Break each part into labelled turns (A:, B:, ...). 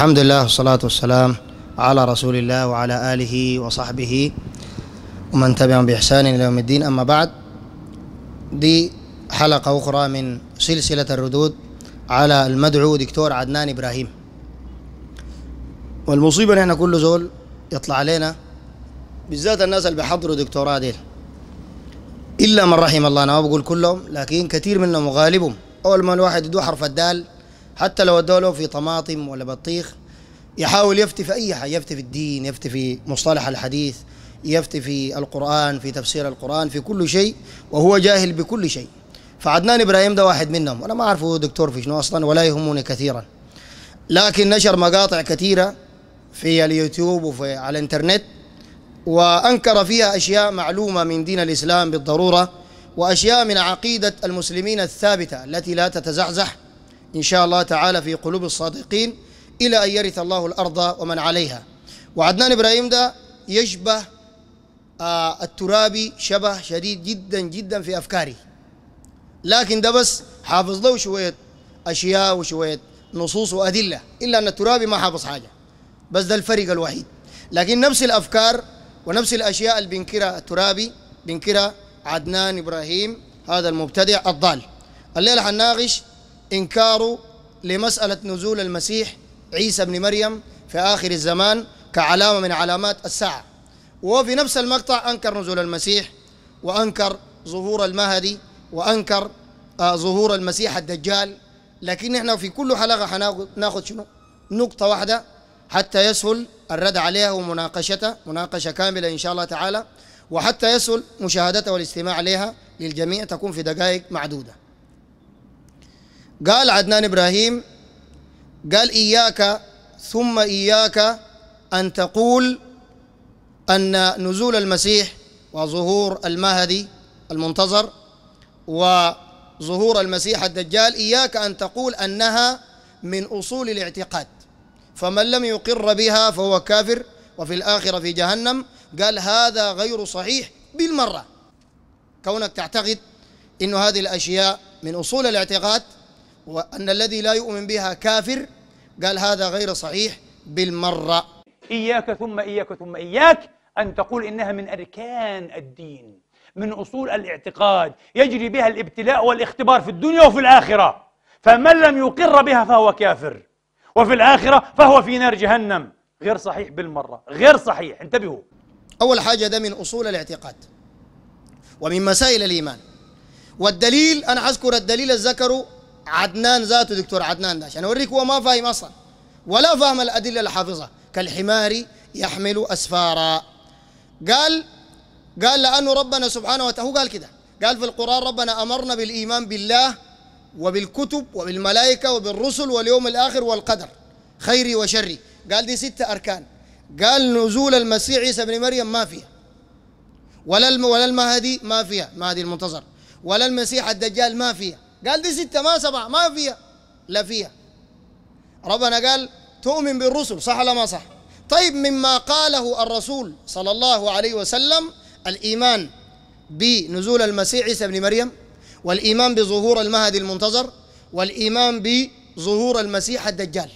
A: الحمد لله والصلاة والسلام على رسول الله وعلى آله وصحبه ومن تبعهم بإحسان إلى يوم الدين أما بعد دي حلقة أخرى من سلسلة الردود على المدعو دكتور عدنان إبراهيم والمصيبة نحن كل زول يطلع علينا بالذات الناس اللي بيحضروا دكتوراه ديل إلا من رحم الله أنا ما بقول كلهم لكن كثير منهم وغالبهم أول ما الواحد يدو حرف الدال حتى لو ادوا له في طماطم ولا بطيخ يحاول يفتي في اي حاجه يفتي في الدين يفتي في مصطلح الحديث يفتي في القران في تفسير القران في كل شيء وهو جاهل بكل شيء فعدنان ابراهيم ده واحد منهم انا ما اعرفه دكتور في شنو اصلا ولا يهمني كثيرا لكن نشر مقاطع كثيره في اليوتيوب وفي على الانترنت وانكر فيها اشياء معلومه من دين الاسلام بالضروره واشياء من عقيده المسلمين الثابته التي لا تتزحزح إن شاء الله تعالى في قلوب الصادقين إلى أن يرث الله الأرض ومن عليها وعدنان إبراهيم ده يشبه آه الترابي شبه شديد جدا جدا في أفكاره لكن ده بس حافظ له شوية أشياء وشوية نصوص وأدلة إلا أن الترابي ما حافظ حاجة بس ده الفرق الوحيد لكن نفس الأفكار ونفس الأشياء اللي بينكرها الترابي بينكرها عدنان إبراهيم هذا المبتدع الضال الليلة حنناقش إنكار لمسألة نزول المسيح عيسى بن مريم في آخر الزمان كعلامة من علامات الساعة وفي نفس المقطع أنكر نزول المسيح وأنكر ظهور المهدي وأنكر آه ظهور المسيح الدجال لكن احنا في كل حلقة حناخد شنو نقطة واحدة حتى يسهل الرد عليها ومناقشتها مناقشة كاملة إن شاء الله تعالى وحتى يسهل مشاهدتها والاستماع عليها للجميع تكون في دقائق معدودة قال عدنان إبراهيم قال إياك ثم إياك أن تقول أن نزول المسيح وظهور المهدي المنتظر وظهور المسيح الدجال إياك أن تقول أنها من أصول الاعتقاد فمن لم يقر بها فهو كافر وفي الآخرة في جهنم قال هذا غير صحيح بالمرة كونك تعتقد أن هذه الأشياء من أصول الاعتقاد وأن الذي لا يؤمن بها كافر قال هذا غير صحيح بالمرة إياك ثم إياك ثم إياك أن تقول إنها من أركان الدين من أصول الاعتقاد يجري بها الابتلاء والاختبار في الدنيا وفي الآخرة فمن لم يقر بها فهو كافر وفي الآخرة فهو في نار جهنم غير صحيح بالمرة غير صحيح انتبهوا أول حاجة ده من أصول الاعتقاد ومن مسائل الإيمان والدليل أنا أذكر الدليل الذكر عدنان ذاته دكتور عدنان ده عشان اوريك هو ما فاهم اصلا ولا فاهم الادله اللي حافظها كالحمار يحمل اسفارا قال قال لانه ربنا سبحانه وتعالى هو قال كده قال في القران ربنا امرنا بالايمان بالله وبالكتب وبالملائكه وبالرسل واليوم الاخر والقدر خيري وشري قال دي ستة أركان قال نزول المسيح عيسى بن مريم ما فيها ولا ولا المهدي ما فيها مهدي المنتظر ولا المسيح الدجال ما فيها قال دي ستة ما سبعة ما فيها لا فيها ربنا قال تؤمن بالرسل صح ولا ما صح طيب مما قاله الرسول صلى الله عليه وسلم الإيمان بنزول المسيح عيسى بن مريم والإيمان بظهور المهدي المنتظر والإيمان بظهور المسيح الدجال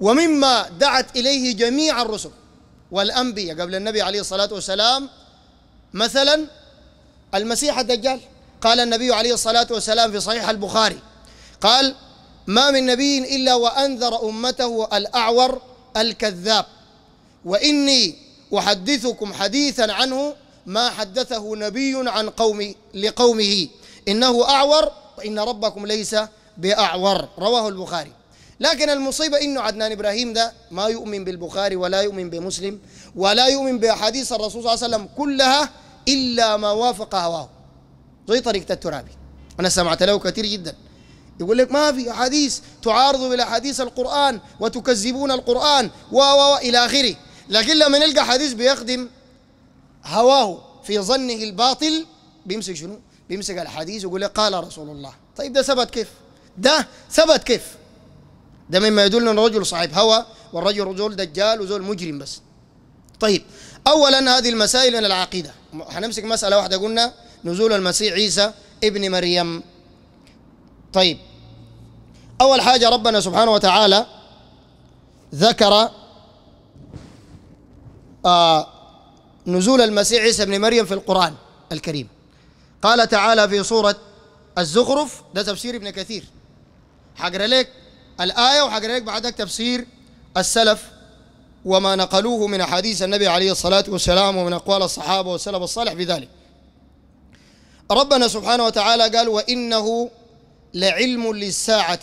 A: ومما دعت إليه جميع الرسل والأنبياء قبل النبي عليه الصلاة والسلام مثلا المسيح الدجال قال النبي عليه الصلاة والسلام في صحيح البخاري قال ما من نبي إلا وأنذر أمته الأعور الكذاب وإني أحدثكم حديثا عنه ما حدثه نبي عن قوم لقومه إنه أعور وإن ربكم ليس بأعور رواه البخاري لكن المصيبة إنه عدنان إبراهيم ده ما يؤمن بالبخاري ولا يؤمن بمسلم ولا يؤمن بأحاديث الرسول صلى الله عليه وسلم كلها إلا ما وافق هواه زي طريقة الترابي أنا سمعت له كثير جدا يقول لك ما في أحاديث تعارضوا حديث القرآن وتكذبون القرآن و و إلى آخره لكن لما نلقى حديث بيخدم هواه في ظنه الباطل بيمسك شنو؟ بيمسك الحديث ويقول لك قال رسول الله طيب ده ثبت كيف؟ ده ثبت كيف؟ ده مما يدل ان الرجل صاحب هوى والرجل رجل دجال وزول مجرم بس. طيب اولا هذه المسائل من العقيده، هنمسك مساله واحده قلنا نزول المسيح عيسى ابن مريم طيب أول حاجة ربنا سبحانه وتعالى ذكر آه نزول المسيح عيسى ابن مريم في القرآن الكريم قال تعالى في سورة الزخرف ده تفسير ابن كثير حقرا لك الآية وحقرا لك بعدك تفسير السلف وما نقلوه من أحاديث النبي عليه الصلاة والسلام ومن أقوال الصحابة والسلف الصالح في ذلك ربنا سبحانه وتعالى قال وإنه لعلم للساعة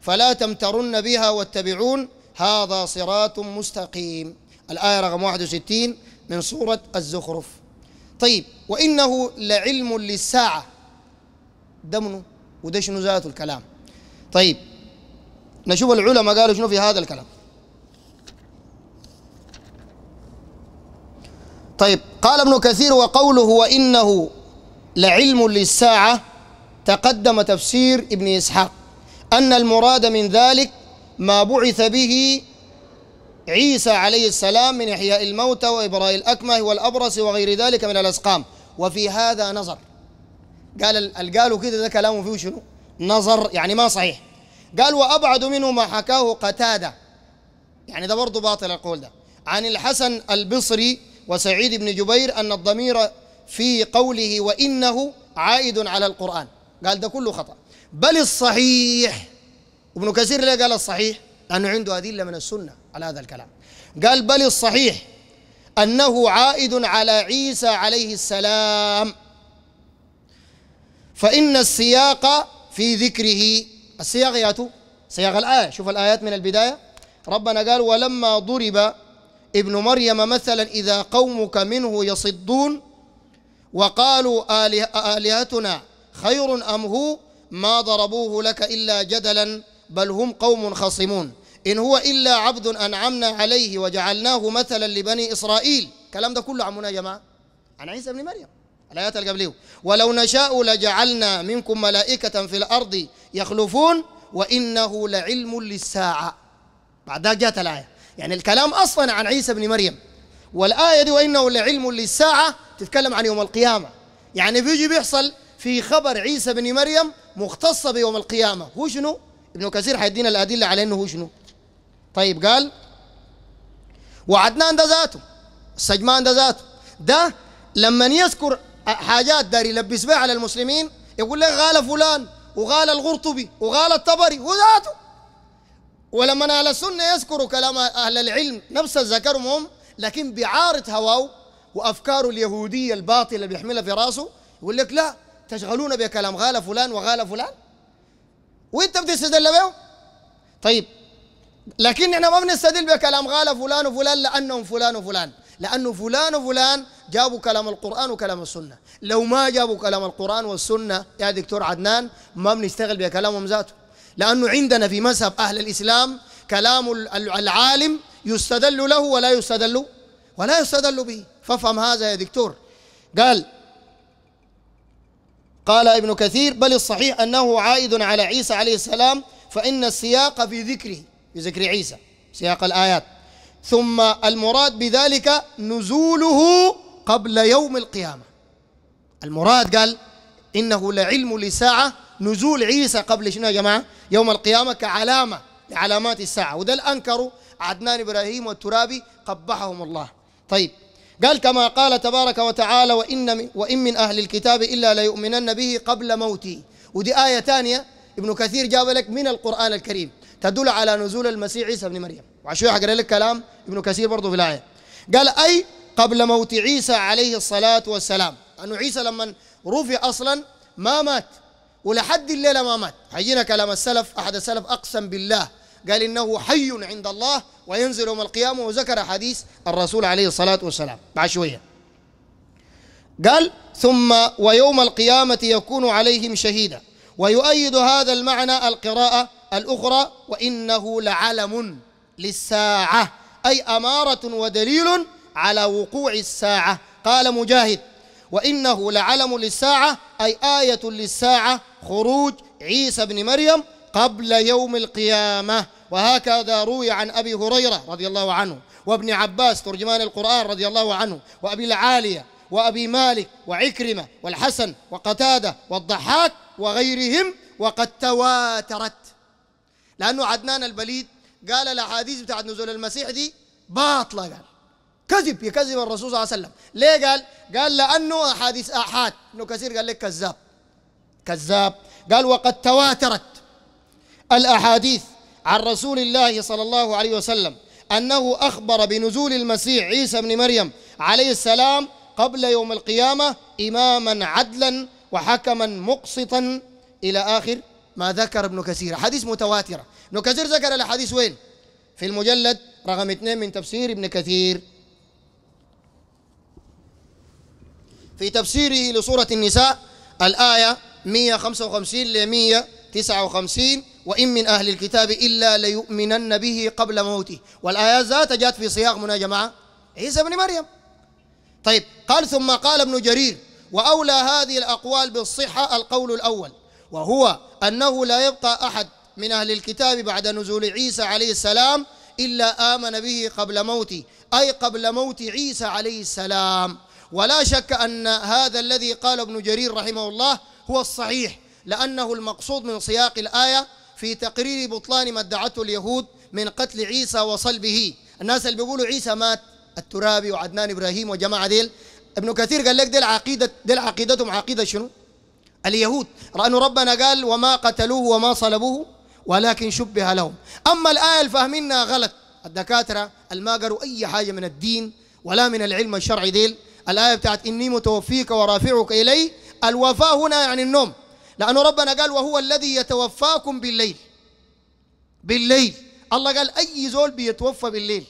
A: فلا تمترن بها واتبعون هذا صراط مستقيم الآية رقم 61 من سورة الزخرف طيب وإنه لعلم للساعة دمنه منه وده شنو ذات الكلام طيب نشوف العلماء قالوا شنو في هذا الكلام طيب قال ابن كثير وقوله وإنه لعلم للساعة تقدم تفسير ابن إسحاق أن المراد من ذلك ما بعث به عيسى عليه السلام من إحياء الموتى وإبراء الأكمه والأبرص وغير ذلك من الأسقام وفي هذا نظر قال قالوا كده ده كلامه فيه شنو نظر يعني ما صحيح قال وأبعد منه ما حكاه قتادة يعني ده برضه باطل القول ده عن الحسن البصري وسعيد بن جبير أن الضمير في قوله وإنه عائد على القرآن قال ده كله خطأ بل الصحيح ابن كثير ليه قال الصحيح لأنه عنده أدلة من السنة على هذا الكلام قال بل الصحيح أنه عائد على عيسى عليه السلام فإن السياق في ذكره السياق ياتو سياق الآية شوف الآيات من البداية ربنا قال ولما ضرب ابن مريم مثلا إذا قومك منه يصدون وقالوا آله آلهتنا خير أم هو ما ضربوه لك إلا جدلا بل هم قوم خصمون إن هو إلا عبد أنعمنا عليه وجعلناه مثلا لبني إسرائيل الكلام ده كله عمنا يا جماعة عن عيسى بن مريم الآيات اللي قبليه ولو نشاء لجعلنا منكم ملائكة في الأرض يخلفون وإنه لعلم للساعة بعد ذلك جاءت الآية يعني الكلام أصلا عن عيسى بن مريم والآية دي وإنه لعلم للساعة تتكلم عن يوم القيامة يعني بيجي بيحصل في خبر عيسى بن مريم مختصة بيوم القيامة هو شنو؟ ابن كثير حيدينا الأدلة على أنه هو شنو طيب قال وعدنان ده ذاته السجمان ده ذاته ده لما يذكر حاجات دار يلبس بها على المسلمين يقول لك غال فلان وغال الغرطبي وغال الطبري هو ذاته ولما أهل السنة يذكروا كلام أهل العلم نفس ذكرهم هم لكن بعارض هواه وافكاره اليهوديه الباطله اللي بيحملها في راسه يقول لك لا تشغلونا بكلام غالى فلان وغالى فلان وانت بتستدل به طيب لكن احنا ما بنستدل بكلام غالى فلان وفلان لانهم فلان وفلان لانه فلان وفلان جابوا كلام القران وكلام السنه لو ما جابوا كلام القران والسنه يا دكتور عدنان ما بنشتغل بكلامهم ذاته لانه عندنا في مذهب اهل الاسلام كلام العالم يستدل له ولا يستدل ولا يستدل به فافهم هذا يا دكتور قال قال ابن كثير بل الصحيح أنه عائد على عيسى عليه السلام فإن السياق في ذكره في ذكر عيسى سياق الآيات ثم المراد بذلك نزوله قبل يوم القيامة المراد قال إنه لعلم لساعة نزول عيسى قبل شنو يا جماعة يوم القيامة كعلامة علامات الساعة وده أنكروا عدنان إبراهيم والترابي قبحهم الله طيب قال كما قال تبارك وتعالى وإن من, وإن من أهل الكتاب إلا ليؤمنن به قبل موتي ودي آية ثانية ابن كثير جاب لك من القرآن الكريم تدل على نزول المسيح عيسى بن مريم وعشان حقرأ لك كلام ابن كثير برضه في الآية قال أي قبل موت عيسى عليه الصلاة والسلام أنه عيسى لما رفع أصلا ما مات ولحد الليلة ما مات هيجينا كلام السلف أحد السلف أقسم بالله قال إنه حي عند الله وينزل يوم القيامة وذكر حديث الرسول عليه الصلاة والسلام بعد شوية قال ثم ويوم القيامة يكون عليهم شهيدا ويؤيد هذا المعنى القراءة الأخرى وإنه لعلم للساعة أي أمارة ودليل على وقوع الساعة قال مجاهد وإنه لعلم للساعة أي آية للساعة خروج عيسى بن مريم قبل يوم القيامة وهكذا روي عن أبي هريرة رضي الله عنه وابن عباس ترجمان القرآن رضي الله عنه وأبي العالية وأبي مالك وعكرمة والحسن وقتادة والضحاك وغيرهم وقد تواترت لأنه عدنان البليد قال الأحاديث بتاعت نزول المسيح دي باطلة قال كذب يكذب الرسول صلى الله عليه وسلم ليه قال قال لأنه أحاديث آحاد ابن كثير قال لك كذاب كذاب قال وقد تواترت الأحاديث عن رسول الله صلى الله عليه وسلم أنه أخبر بنزول المسيح عيسى بن مريم عليه السلام قبل يوم القيامة إماما عدلا وحكما مقسطا إلى آخر ما ذكر ابن كثير حديث متواترة ابن كثير ذكر الحديث وين في المجلد رقم اثنين من تفسير ابن كثير في تفسيره لسورة النساء الآية 155 ل 159 وإن من أهل الكتاب إلا ليؤمنن به قبل موته والآيات ذات جاءت في صياغ من يا جماعة عيسى بن مريم طيب قال ثم قال ابن جرير وأولى هذه الأقوال بالصحة القول الأول وهو أنه لا يبقى أحد من أهل الكتاب بعد نزول عيسى عليه السلام إلا آمن به قبل موته أي قبل موت عيسى عليه السلام ولا شك أن هذا الذي قال ابن جرير رحمه الله هو الصحيح لأنه المقصود من سياق الآية في تقرير بطلان ما ادعته اليهود من قتل عيسى وصلبه الناس اللي بيقولوا عيسى مات الترابي وعدنان ابراهيم وجماعه ديل ابن كثير قال لك ديل عقيده ديل عقيدتهم عقيده شنو؟ اليهود لانه ربنا قال وما قتلوه وما صلبوه ولكن شبه لهم اما الايه الفاهمينها غلط الدكاتره اللي ما قروا اي حاجه من الدين ولا من العلم الشرعي ديل الايه بتاعت اني متوفيك ورافعك الي الوفاء هنا يعني النوم لأنه ربنا قال وهو الذي يتوفاكم بالليل بالليل الله قال أي زول بيتوفى بالليل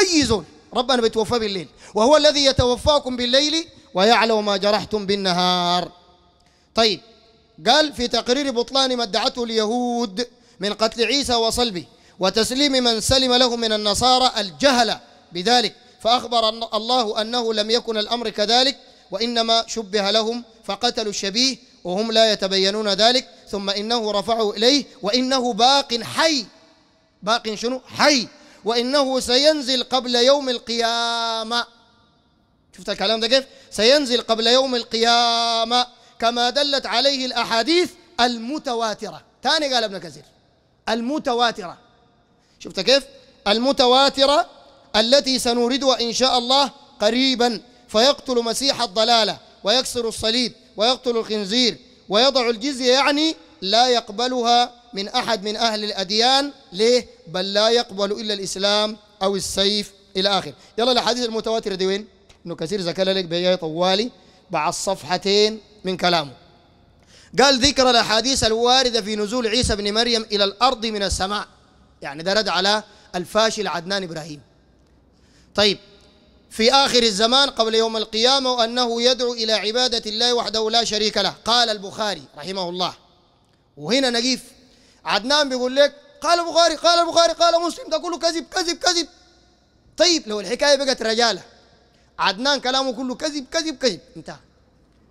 A: أي زول ربنا بيتوفى بالليل وهو الذي يتوفاكم بالليل ويعلم ما جرحتم بالنهار طيب قال في تقرير بطلان ما ادعته اليهود من قتل عيسى وصلبه وتسليم من سلم له من النصارى الجهل بذلك فأخبر الله أنه لم يكن الأمر كذلك وإنما شبه لهم فقتلوا الشبيه وهم لا يتبينون ذلك ثم إنه رفعه إليه وإنه باق حي باق شنو حي وإنه سينزل قبل يوم القيامة شفت الكلام ده كيف سينزل قبل يوم القيامة كما دلت عليه الأحاديث المتواترة ثاني قال ابن كثير المتواترة شفت كيف المتواترة التي سنوردها إن شاء الله قريبا فيقتل مسيح الضلالة ويكسر الصليب ويقتل الخنزير ويضع الجزية يعني لا يقبلها من أحد من أهل الأديان ليه؟ بل لا يقبل إلا الإسلام أو السيف إلى آخر يلا الأحاديث المتواترة دي وين؟ إنه كثير ذكر لك بجاي طوالي بعد صفحتين من كلامه قال ذكر الأحاديث الواردة في نزول عيسى بن مريم إلى الأرض من السماء يعني ده رد على الفاشل عدنان إبراهيم طيب في آخر الزمان قبل يوم القيامة وأنه يدعو إلى عبادة الله وحده لا شريك له قال البخاري رحمه الله وهنا نقيف عدنان بيقول لك قال البخاري قال البخاري قال مسلم ده كله كذب كذب كذب طيب لو الحكاية بقت رجالة عدنان كلامه كله كذب كذب كذب انتهى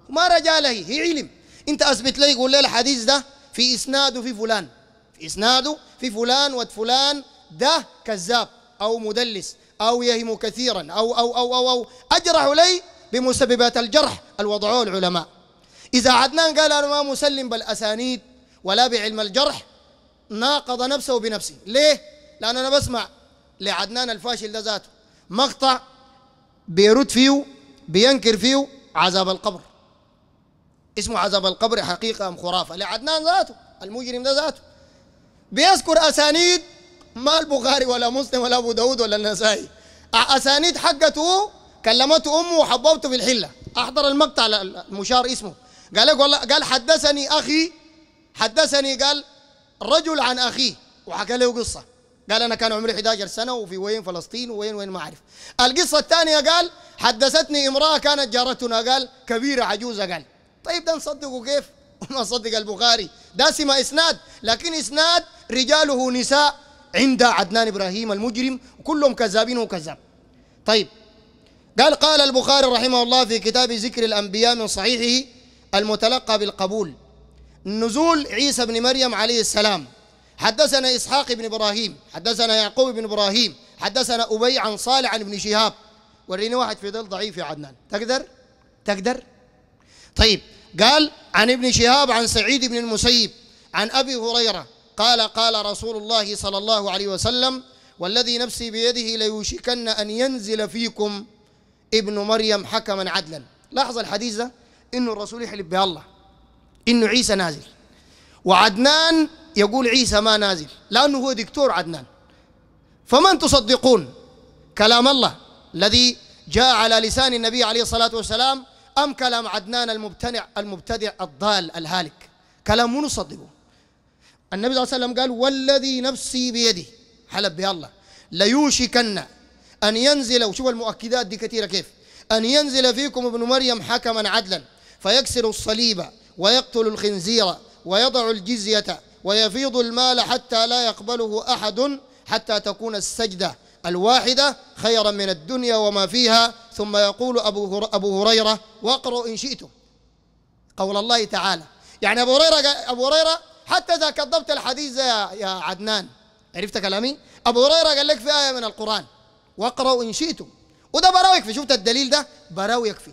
A: ما رجالة هي هي علم انت اثبت لي قول لي الحديث ده في اسناده في فلان في اسناده في فلان وفلان ده كذاب او مدلس أو يهم كثيرا أو أو أو أو, أو أجرح لي بمسببات الجرح الوضعه العلماء إذا عدنان قال أنا ما مسلم بالأسانيد ولا بعلم الجرح ناقض نفسه بنفسه ليه؟ لأن أنا بسمع لعدنان الفاشل ده ذاته مقطع بيرد فيه بينكر فيه عذاب القبر اسمه عذاب القبر حقيقة أم خرافة لعدنان ذاته المجرم ده ذاته بيذكر أسانيد ما البخاري ولا مسلم ولا ابو داود ولا النسائي اسانيد حقته كلمته امه وحببته في الحله احضر المقطع المشار اسمه قال لك والله قال حدثني اخي حدثني قال رجل عن اخيه وحكى له قصه قال انا كان عمري 11 سنه وفي وين فلسطين وين وين ما اعرف القصه الثانيه قال حدثتني امراه كانت جارتنا قال كبيره عجوزه قال طيب ده نصدقه كيف؟ ما صدق البخاري ده سمة اسناد لكن اسناد رجاله نساء عند عدنان إبراهيم المجرم وكلهم كذابين وكذاب طيب قال قال البخاري رحمه الله في كتاب ذكر الأنبياء من صحيحه المتلقى بالقبول نزول عيسى بن مريم عليه السلام حدثنا إسحاق بن إبراهيم حدثنا يعقوب بن إبراهيم حدثنا أبي عن صالح عن ابن شهاب وريني واحد في ظل ضعيف يا عدنان تقدر تقدر طيب قال عن ابن شهاب عن سعيد بن المسيب عن أبي هريرة قال قال رسول الله صلى الله عليه وسلم والذي نفسي بيده ليوشكن أن ينزل فيكم ابن مريم حكما عدلا لاحظ الحديث ده إنه الرسول يحلف بها الله إنه عيسى نازل وعدنان يقول عيسى ما نازل لأنه هو دكتور عدنان فمن تصدقون كلام الله الذي جاء على لسان النبي عليه الصلاة والسلام أم كلام عدنان المبتنع المبتدع الضال الهالك كلام من تصدقون النبي صلى الله عليه وسلم قال والذي نفسي بيده حلب بها الله ليوشكن أن ينزل وشوف المؤكدات دي كثيرة كيف أن ينزل فيكم ابن مريم حكما عدلا فيكسر الصليب ويقتل الخنزير ويضع الجزية ويفيض المال حتى لا يقبله أحد حتى تكون السجدة الواحدة خيرا من الدنيا وما فيها ثم يقول أبو, أبو هريرة واقرا إن شئتم قول الله تعالى يعني أبو هريرة أبو هريرة حتى إذا كذبت الحديث يا, يا عدنان عرفت كلامي أبو هريرة قال لك في آية من القرآن واقرأوا إن شئتم وده براوي يكفي شفت الدليل ده براوي يكفي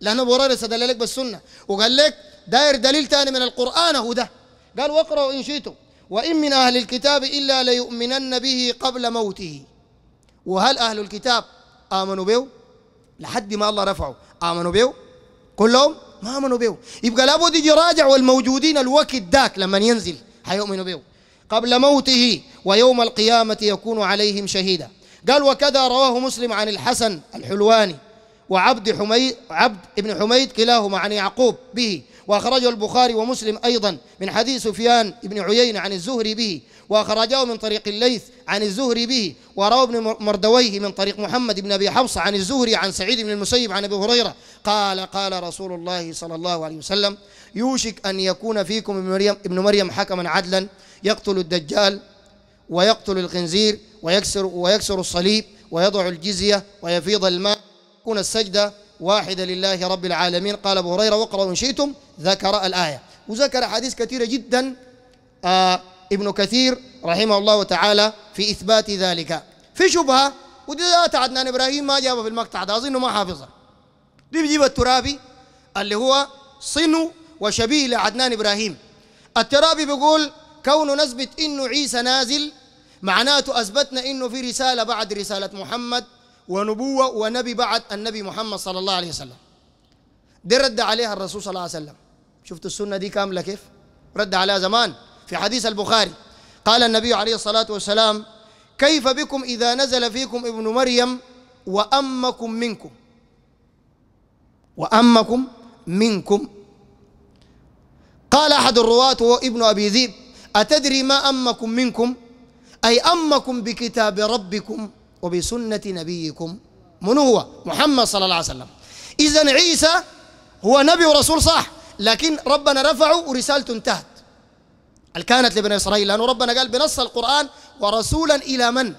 A: لأن أبو هريرة استدل لك بالسنة وقال لك داير دليل ثاني من القرآن هو ده قال واقرأوا إن شئتم وإن من أهل الكتاب إلا ليؤمنن به قبل موته وهل أهل الكتاب آمنوا به لحد ما الله رفعه آمنوا به كلهم ما امنوا به يبقى لابد يجي راجع والموجودين الوقت داك لما ينزل حيؤمنوا به قبل موته ويوم القيامة يكون عليهم شهيدا قال وكذا رواه مسلم عن الحسن الحلواني وعبد حميد عبد ابن حميد كلاهما عن يعقوب به وأخرجه البخاري ومسلم أيضا من حديث سفيان بن عيينة عن الزهري به وأخرجه من طريق الليث عن الزهري به وروى ابن مردويه من طريق محمد بن أبي حفص عن الزهري عن سعيد بن المسيب عن أبي هريرة قال قال رسول الله صلى الله عليه وسلم يوشك أن يكون فيكم ابن مريم, ابن مريم حكما عدلا يقتل الدجال ويقتل الخنزير ويكسر, ويكسر الصليب ويضع الجزية ويفيض الماء يكون السجدة واحدة لله رب العالمين قال أبو هريرة واقرأوا إن شئتم ذكر الآية وذكر أحاديث كثيرة جدا آه ابن كثير رحمه الله تعالى في إثبات ذلك في شبهة ودي ذات عدنان إبراهيم ما جابه في المقطع ده أظنه ما حافظه دي بيجيب الترابي اللي هو صنو وشبيه لعدنان إبراهيم الترابي بيقول كون نثبت إنه عيسى نازل معناته أثبتنا إنه في رسالة بعد رسالة محمد ونبوة ونبي بعد النبي محمد صلى الله عليه وسلم دي رد عليها الرسول صلى الله عليه وسلم شفت السنة دي كاملة كيف رد عليها زمان في حديث البخاري قال النبي عليه الصلاة والسلام كيف بكم إذا نزل فيكم ابن مريم وأمكم منكم وأمكم منكم قال أحد الرواة هو ابن أبي ذئب أتدري ما أمكم منكم أي أمكم بكتاب ربكم وبسنة نبيكم من هو محمد صلى الله عليه وسلم إذا عيسى هو نبي ورسول صح لكن ربنا رفعه ورسالته انتهت كانت لبني إسرائيل لأنه ربنا قال بنص القرآن ورسولا إلى من؟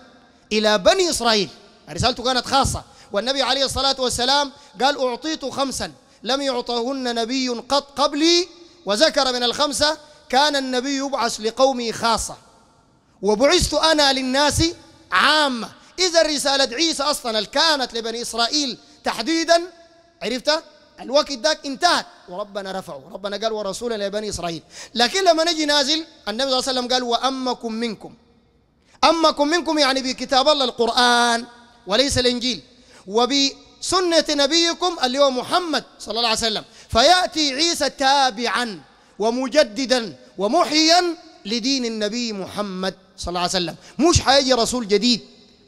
A: إلى بني إسرائيل يعني رسالته كانت خاصة والنبي عليه الصلاة والسلام قال أعطيت خمسا لم يعطهن نبي قط قبلي وذكر من الخمسة كان النبي يبعث لقومه خاصة وبعثت أنا للناس عامة إذا رسالة عيسى أصلا اللي كانت لبني إسرائيل تحديدا عرفتها الوقت ذاك انتهت وربنا رفعه ربنا قال ورسولا لبني إسرائيل لكن لما نجي نازل النبي صلى الله عليه وسلم قال وأمكم منكم أمكم منكم يعني بكتاب الله القرآن وليس الإنجيل وبسنة نبيكم اللي هو محمد صلى الله عليه وسلم فيأتي عيسى تابعا ومجددا ومحيا لدين النبي محمد صلى الله عليه وسلم مش حيجي رسول جديد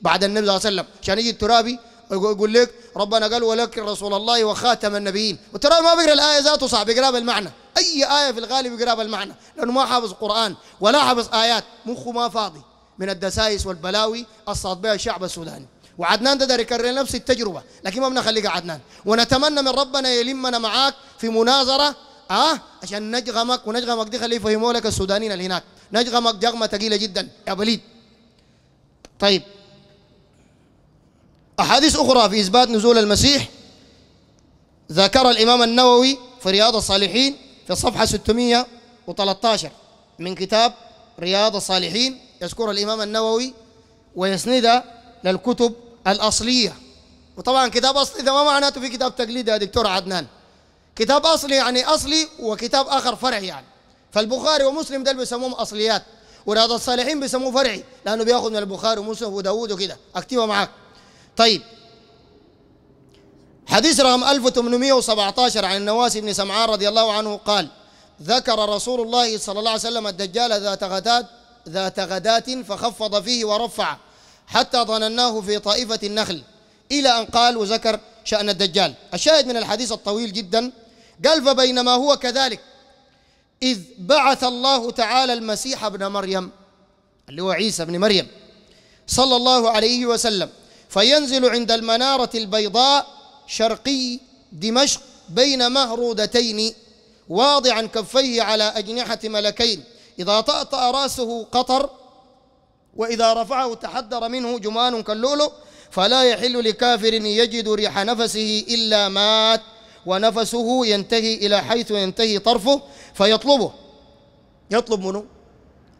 A: بعد النبي صلى الله عليه وسلم عشان يجي الترابي يقول لك ربنا قال ولك رسول الله وخاتم النبيين والترابي ما بيقرا الايه ذاته صعب بيقراها بالمعنى اي ايه في الغالب بيقراها بالمعنى لانه ما حافظ قران ولا حافظ ايات مخه ما فاضي من الدسائس والبلاوي الصاد بها الشعب السوداني وعدنان ده يكرر نفس التجربه لكن ما بنخليك عدنان ونتمنى من ربنا يلمنا معاك في مناظره اه عشان نجغمك ونجغمك دي خليه يفهموا لك السودانيين اللي هناك نجغمك جغمه ثقيله جدا يا بليد طيب أحاديث أخرى في إثبات نزول المسيح ذكر الإمام النووي في رياض الصالحين في الصفحة 613 من كتاب رياض الصالحين يذكر الإمام النووي ويسند للكتب الأصلية وطبعا كتاب أصلي ده ما معناته في كتاب تقليد يا دكتور عدنان كتاب أصلي يعني أصلي وكتاب آخر فرعي يعني فالبخاري ومسلم ده اللي بيسموهم أصليات ورياض الصالحين بيسموه فرعي لأنه بياخذ من البخاري ومسلم وداوود وكده أكتبها معاك طيب حديث رقم 1817 عن النواس بن سمعان رضي الله عنه قال ذكر رسول الله صلى الله عليه وسلم الدجال ذات غداة ذات غداة فخفض فيه ورفع حتى ظنناه في طائفة النخل إلى أن قال وذكر شأن الدجال الشاهد من الحديث الطويل جدا قال فبينما هو كذلك إذ بعث الله تعالى المسيح ابن مريم اللي هو عيسى ابن مريم صلى الله عليه وسلم فينزل عند المنارة البيضاء شرقي دمشق بين مهرودتين واضعا كفيه على أجنحة ملكين إذا طأطأ رأسه قطر وإذا رفعه تحدر منه جمان كاللؤلؤ فلا يحل لكافر يجد ريح نفسه إلا مات ونفسه ينتهي إلى حيث ينتهي طرفه فيطلبه يطلب منه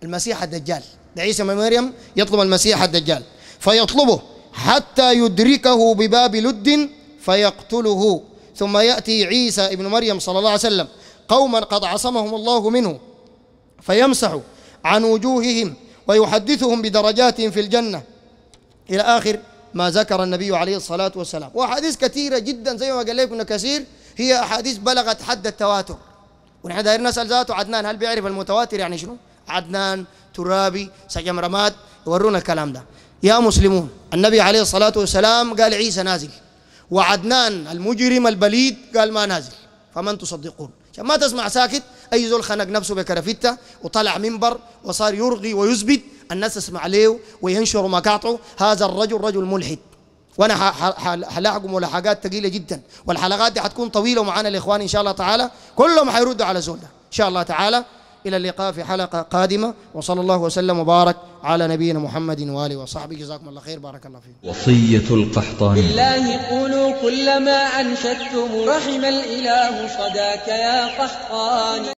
A: المسيح الدجال عيسى بن مريم يطلب المسيح الدجال فيطلبه حتى يدركه بباب لد فيقتله ثم يأتي عيسى ابن مريم صلى الله عليه وسلم قوما قد عصمهم الله منه فيمسح عن وجوههم ويحدثهم بدرجات في الجنة إلى آخر ما ذكر النبي عليه الصلاة والسلام وأحاديث كثيرة جدا زي ما قال لكم كثير هي أحاديث بلغت حد التواتر ونحن دايرين نسأل ذاته عدنان هل بيعرف المتواتر يعني شنو عدنان ترابي سجم رماد يورونا الكلام ده يا مسلمون النبي عليه الصلاة والسلام قال عيسى نازل وعدنان المجرم البليد قال ما نازل فمن تصدقون عشان ما تسمع ساكت اي زول خنق نفسه بكرفته وطلع منبر وصار يرغي ويثبت الناس تسمع عليه وينشر مقاطعه هذا الرجل رجل ملحد وانا حلاحقهم ملاحقات ثقيله جدا والحلقات دي حتكون طويله ومعانا الاخوان ان شاء الله تعالى كلهم حيردوا على زول ده ان شاء الله تعالى إلى اللقاء في حلقة قادمة وصلى الله وسلم وبارك على نبينا محمد وآله وصحبه جزاكم الله خير بارك الله فيكم وصية القحطان بالله قولوا كلما أنشدتم رحم الإله صداك يا قحطان